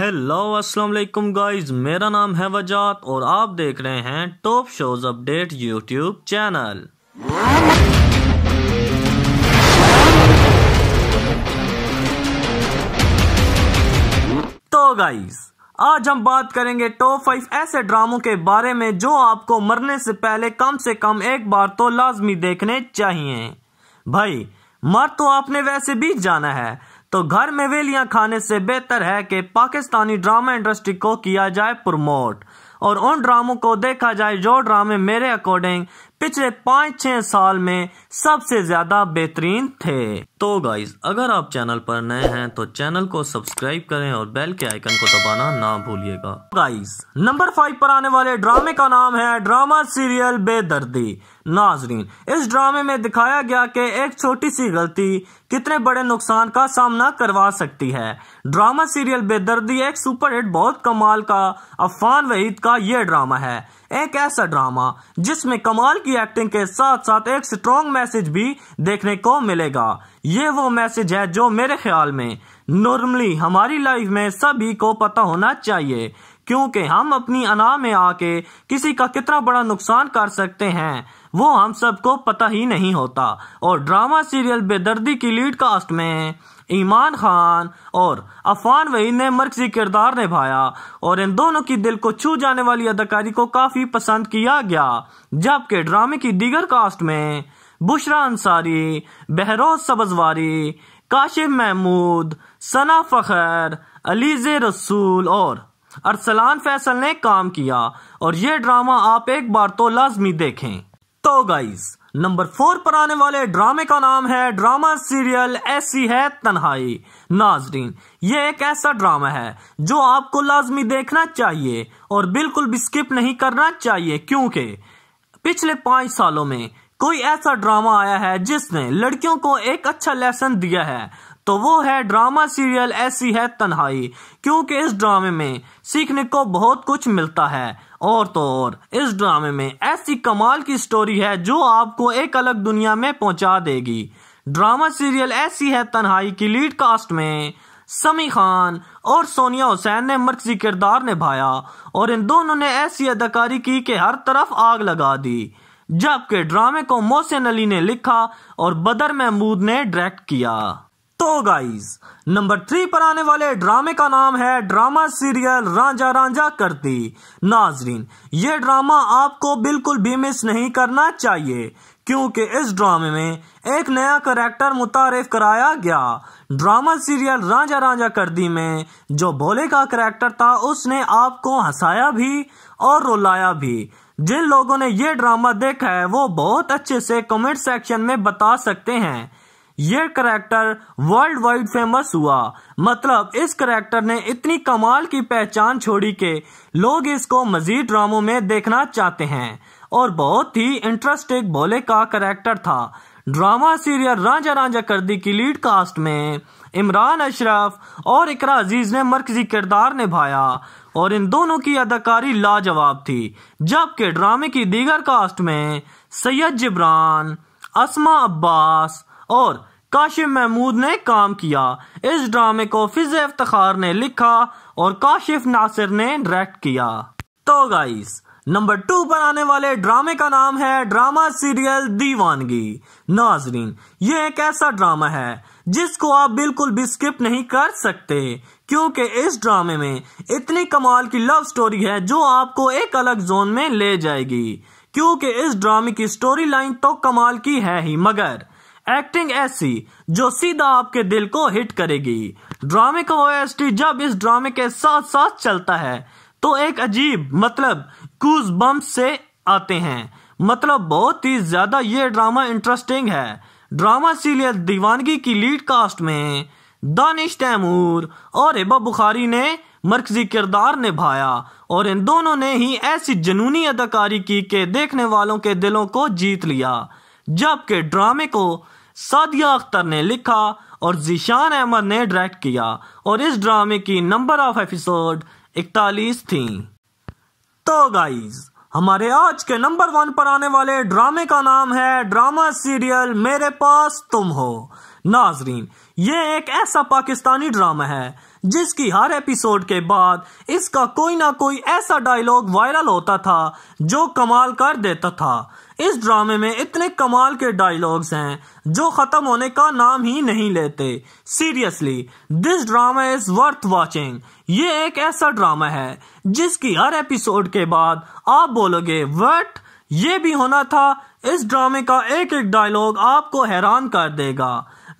hello अस्सलाम वालेकुम guys मेरा नाम है वजात और आप देख रहे हैं top shows update YouTube channel तो गाइस आज हम बात करेंगे टॉप फाइव ऐसे ड्रामों के बारे में जो आपको मरने से पहले कम से कम एक बार तो लाजमी देखने चाहिए भाई मर तो आपने वैसे भी जाना है तो घर में वेलियां खाने से बेहतर है कि पाकिस्तानी ड्रामा इंडस्ट्री को किया जाए प्रमोट और उन ड्रामों को देखा जाए जो ड्रामे मेरे अकॉर्डिंग पिछले पाँच छः साल में सबसे ज़्यादा बेहतरीन थे तो गाइज अगर आप चैनल पर नए हैं तो चैनल को सब्सक्राइब करें और बेल के आइकन को दबाना ना भूलिएगा गाइज नंबर फाइव पर आने वाले ड्रामे का नाम है ड्रामा सीरियल बेदर्दी नाजरीन इस ड्रामे में दिखाया गया कि एक छोटी सी गलती कितने बड़े नुकसान का सामना करवा सकती है ड्रामा सीरियल बेदर्दी एक सुपरहिट बहुत कमाल का अफान वहीद का यह ड्रामा है एक ऐसा ड्रामा जिसमें कमाल की एक्टिंग के साथ साथ एक स्ट्रॉन्ग मैसेज भी देखने को मिलेगा ये वो मैसेज है जो मेरे ख्याल में नॉर्मली हमारी लाइफ में सभी को पता होना चाहिए क्योंकि हम अपनी अना में आके किसी का कितना बड़ा नुकसान कर सकते हैं वो हम सबको पता ही नहीं होता और ड्रामा सीरियल बेदर्दी की लीड कास्ट में ईमान खान और अफान वही ने मरकजी किरदार निभाया और इन दोनों की दिल को छू जाने वाली अदाकारी को काफ़ी पसंद किया गया जबकि ड्रामे की दीगर कास्ट में बुशरा अंसारी बहरोज सबजवारी काशिफ महमूद सना फखर अलीजे रसूल और अरसलान फैसल ने काम किया और ये ड्रामा आप एक बार तो लाजमी देखें तो गाइज नंबर फोर पर आने वाले ड्रामे का नाम है ड्रामा सीरियल ऐसी है तन्हाई नाजरीन ये एक ऐसा ड्रामा है जो आपको लाजमी देखना चाहिए और बिल्कुल भी स्किप नहीं करना चाहिए क्योंकि पिछले पांच सालों में कोई ऐसा ड्रामा आया है जिसने लड़कियों को एक अच्छा लेसन दिया है तो वो है ड्रामा सीरियल ऐसी है तन्हाई क्योंकि इस ड्रामे में सीखने को बहुत कुछ मिलता है और तो और इस ड्रामे में ऐसी कमाल की स्टोरी है जो आपको एक अलग दुनिया में पहुंचा देगी ड्रामा सीरियल ऐसी है तन्हाई की लीड कास्ट में समी खान और सोनिया हुसैन ने मर्जी किरदार निभाया और इन दोनों ने ऐसी अदाकारी की कि हर तरफ आग लगा दी जबकि ड्रामे को मोहसिन अली ने लिखा और बदर महमूद ने डायरेक्ट किया तो गाइज नंबर थ्री पर आने वाले ड्रामे का नाम है ड्रामा सीरियल रांझा रांझा करती नाजरीन ये ड्रामा आपको बिल्कुल भी मिस नहीं करना चाहिए क्योंकि इस ड्रामे में एक नया करेक्टर मुतारफ कराया गया ड्रामा सीरियल रांझा रांझा करदी में जो भोले का करेक्टर था उसने आपको हंसाया भी और रुलाया भी जिन लोगों ने ये ड्रामा देखा है वो बहुत अच्छे से कमेंट सेक्शन में बता सकते हैं ये करैक्टर वर्ल्ड वाइड फेमस हुआ मतलब इस करैक्टर ने इतनी कमाल की पहचान छोड़ी के लोग इसको मजीद ड्रामों में देखना चाहते हैं और बहुत ही इंटरेस्टिंग भोले का करैक्टर था ड्रामा सीरियल राजा रांझा करदी की लीड कास्ट में इमरान अशरफ और इकरा अजीज ने मरकजी किरदार निभाया और इन दोनों की अदाकारी लाजवाब थी जबकि ड्रामे की दीगर कास्ट में सैयद जिब्रान असमा अब्बास और काशिफ महमूद ने काम किया इस ड्रामे को फिज इफ्तार ने लिखा और काशिफ नासिर ने डायरेक्ट किया तो गाइस नंबर टू पर आने वाले ड्रामे का नाम है ड्रामा सीरियल दीवानगी नाजरीन ये एक ऐसा ड्रामा है जिसको आप बिल्कुल भी स्किप नहीं कर सकते क्योंकि इस ड्रामे में इतनी कमाल की लव स्टोरी है जो आपको एक अलग जोन में ले जाएगी क्योंकि इस ड्रामे की स्टोरी लाइन तो कमाल की है ही मगर एक्टिंग ऐसी जो सीधा आपके दिल को हिट करेगी ड्रामे का ओएसटी जब इस ड्रामे के साथ साथ चलता है तो एक अजीब मतलब कूज बम से आते हैं मतलब बहुत ही ज्यादा ये ड्रामा इंटरेस्टिंग है ड्रामा सीरियल दीवानगी की लीड कास्ट में दानिश तैमूर और हिबा बुखारी ने मरकजी किरदार निभाया और इन दोनों ने ही ऐसी जुनूनी अदाकारी की के देखने वालों के दिलों को जीत लिया जबकि ड्रामे को सादिया अख्तर ने लिखा और जीशान अहमद ने डायरेक्ट किया और इस ड्रामे की नंबर ऑफ एपिसोड इकतालीस थी तो गाइज हमारे आज के नंबर वन पर आने वाले ड्रामे का नाम है ड्रामा सीरियल मेरे पास तुम हो नाजरीन ये एक ऐसा पाकिस्तानी ड्रामा है जिसकी हर एपिसोड के बाद इसका कोई ना कोई ऐसा डायलॉग वायरल होता था जो कमाल कर देता था इस ड्रामे में इतने कमाल के डायलॉग्स हैं जो ख़त्म होने का नाम ही नहीं लेते seriously this drama is worth watching ये एक ऐसा ड्रामा है जिसकी हर एपिसोड के बाद आप बोलोगे वट ये भी होना था इस ड्रामे का एक एक डायलॉग आपको हैरान कर देगा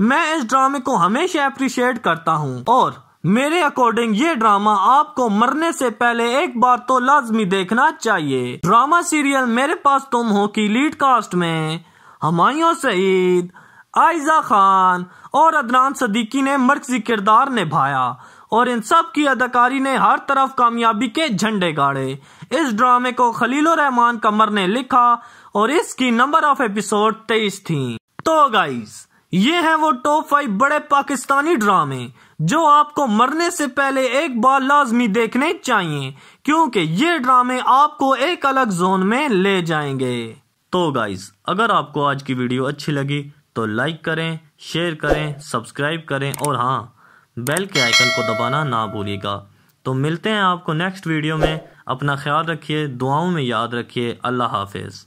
मैं इस ड्रामे को हमेशा अप्रिशिएट करता हूँ और मेरे अकॉर्डिंग ये ड्रामा आपको मरने से पहले एक बार तो लाजमी देखना चाहिए ड्रामा सीरियल मेरे पास तुम हो की लीड कास्ट में हमायों सईद आयजा खान और अदनान सदीकी ने मरकजी किरदार निभाया और इन सब की अदाकारी ने हर तरफ कामयाबी के झंडे गाड़े इस ड्रामे को खलील रहमान कमर ने लिखा और इसकी नंबर ऑफ एपिसोड तेईस थी तो गाइज ये हैं वो टॉप फाइव बड़े पाकिस्तानी ड्रामे जो आपको मरने से पहले एक बार लाजमी देखने चाहिए क्योंकि ये ड्रामे आपको एक अलग जोन में ले जाएंगे तो गाइज अगर आपको आज की वीडियो अच्छी लगी तो लाइक करें शेयर करें सब्सक्राइब करें और हाँ बेल के आइकन को दबाना ना भूलिएगा तो मिलते हैं आपको नेक्स्ट वीडियो में अपना ख्याल रखिए दुआओं में याद रखिए अल्लाह हाफिज़